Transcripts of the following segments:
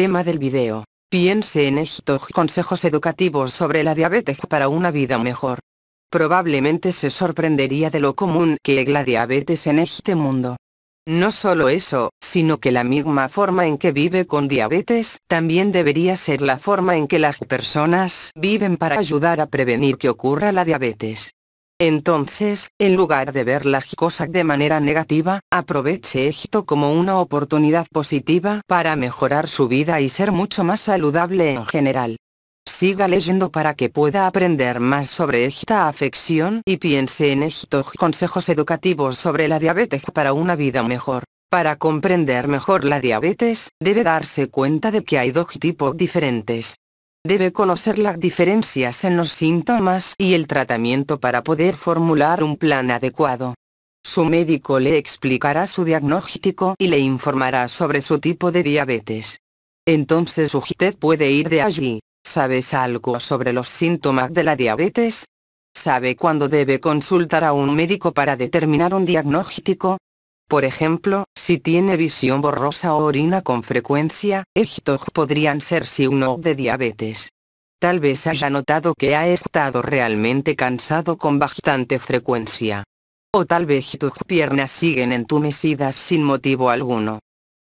Tema del video. Piense en estos consejos educativos sobre la diabetes para una vida mejor. Probablemente se sorprendería de lo común que es la diabetes en este mundo. No solo eso, sino que la misma forma en que vive con diabetes también debería ser la forma en que las personas viven para ayudar a prevenir que ocurra la diabetes. Entonces, en lugar de ver la cosas de manera negativa, aproveche esto como una oportunidad positiva para mejorar su vida y ser mucho más saludable en general. Siga leyendo para que pueda aprender más sobre esta afección y piense en estos consejos educativos sobre la diabetes para una vida mejor. Para comprender mejor la diabetes, debe darse cuenta de que hay dos tipos diferentes, Debe conocer las diferencias en los síntomas y el tratamiento para poder formular un plan adecuado. Su médico le explicará su diagnóstico y le informará sobre su tipo de diabetes. Entonces usted puede ir de allí. ¿Sabes algo sobre los síntomas de la diabetes? ¿Sabe cuándo debe consultar a un médico para determinar un diagnóstico? Por ejemplo, si tiene visión borrosa o orina con frecuencia, estos podrían ser signos de diabetes. Tal vez haya notado que ha estado realmente cansado con bastante frecuencia. O tal vez tus piernas siguen entumecidas sin motivo alguno.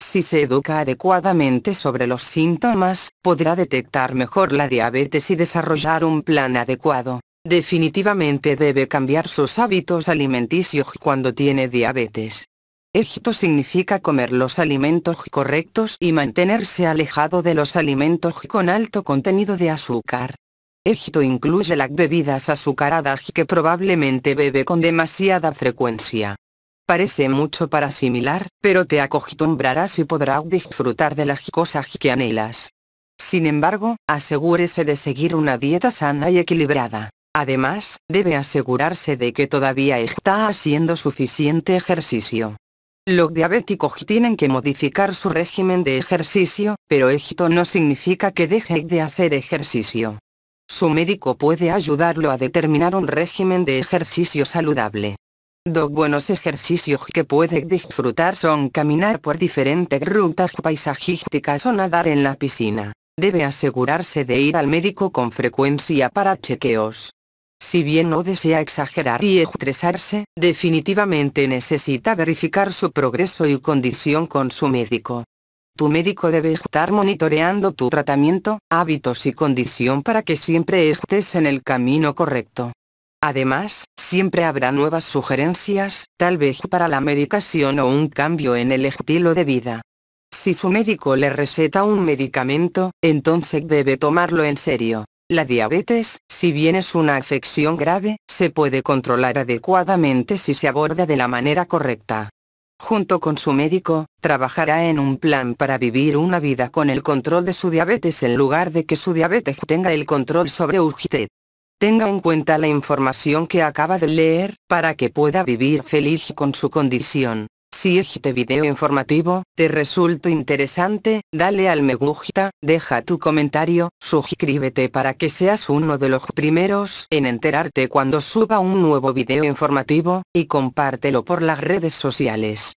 Si se educa adecuadamente sobre los síntomas, podrá detectar mejor la diabetes y desarrollar un plan adecuado. Definitivamente debe cambiar sus hábitos alimenticios cuando tiene diabetes. Esto significa comer los alimentos correctos y mantenerse alejado de los alimentos con alto contenido de azúcar. Esto incluye las bebidas azucaradas que probablemente bebe con demasiada frecuencia. Parece mucho para asimilar, pero te acostumbrarás y podrás disfrutar de las cosas que anhelas. Sin embargo, asegúrese de seguir una dieta sana y equilibrada. Además, debe asegurarse de que todavía está haciendo suficiente ejercicio. Los diabéticos tienen que modificar su régimen de ejercicio, pero esto no significa que deje de hacer ejercicio. Su médico puede ayudarlo a determinar un régimen de ejercicio saludable. Dos buenos ejercicios que puede disfrutar son caminar por diferentes rutas paisajísticas o nadar en la piscina. Debe asegurarse de ir al médico con frecuencia para chequeos. Si bien no desea exagerar y estresarse, definitivamente necesita verificar su progreso y condición con su médico. Tu médico debe estar monitoreando tu tratamiento, hábitos y condición para que siempre estés en el camino correcto. Además, siempre habrá nuevas sugerencias, tal vez para la medicación o un cambio en el estilo de vida. Si su médico le receta un medicamento, entonces debe tomarlo en serio. La diabetes, si bien es una afección grave, se puede controlar adecuadamente si se aborda de la manera correcta. Junto con su médico, trabajará en un plan para vivir una vida con el control de su diabetes en lugar de que su diabetes tenga el control sobre usted. Tenga en cuenta la información que acaba de leer, para que pueda vivir feliz con su condición. Si este video informativo te resultó interesante, dale al me gusta, deja tu comentario, suscríbete para que seas uno de los primeros en enterarte cuando suba un nuevo video informativo, y compártelo por las redes sociales.